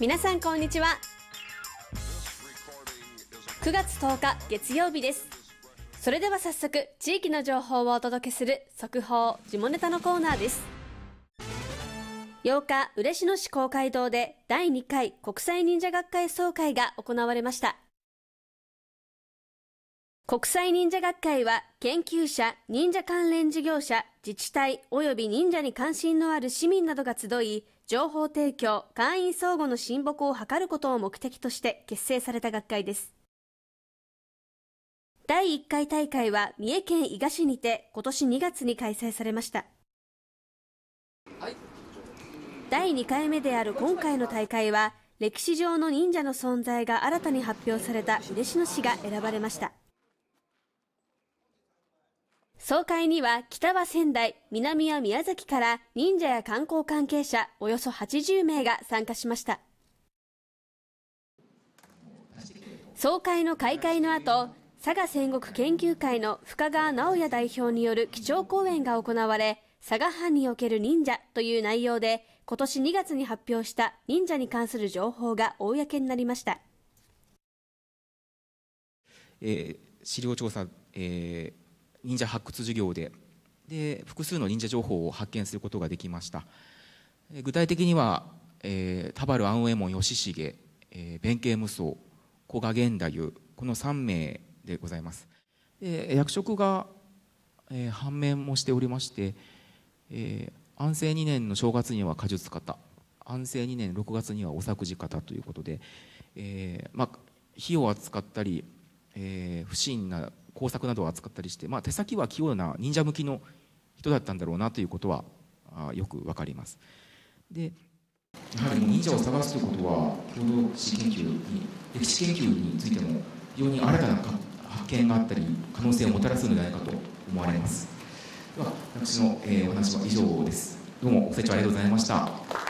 皆さんこんにちは9月10日月曜日ですそれでは早速地域の情報をお届けする速報地元ネタのコーナーです8日嬉野市公会堂で第2回国際忍者学会総会が行われました国際忍者学会は研究者、忍者関連事業者、自治体及び忍者に関心のある市民などが集い、情報提供、会員相互の親睦を図ることを目的として結成された学会です。第1回大会は三重県伊賀市にて今年2月に開催されました。はい、第2回目である今回の大会は、歴史上の忍者の存在が新たに発表された嬉野市が選ばれました。総会には北は仙台、南は宮崎から忍者や観光関係者およそ80名が参加しました。総会の開会の後、佐賀戦国研究会の深川直也代表による基調講演が行われ、佐賀藩における忍者という内容で、今年2月に発表した忍者に関する情報が公になりました。えー、資料調査、えー忍者発掘事業でで複数の忍者情報を発見することができました具体的には、えー、田原安右衛門義重、えー、弁慶無双古賀源太夫この3名でございますで役職が、えー、判明もしておりまして、えー、安政2年の正月には果術方安政2年6月にはお作事方ということで、えーまあ、火を扱ったり、えー、不審な工作などを扱ったりして、まあ、手先は器用な忍者向きの人だったんだろうなということはあよくわかります。でやはり忍者を探すということは共同史研究に歴史研究についても非常に新たな発見があったり可能性をもたらすのではないかと思われます。では私の、えー、お話は以上です。どうもご清聴ありがとうございました。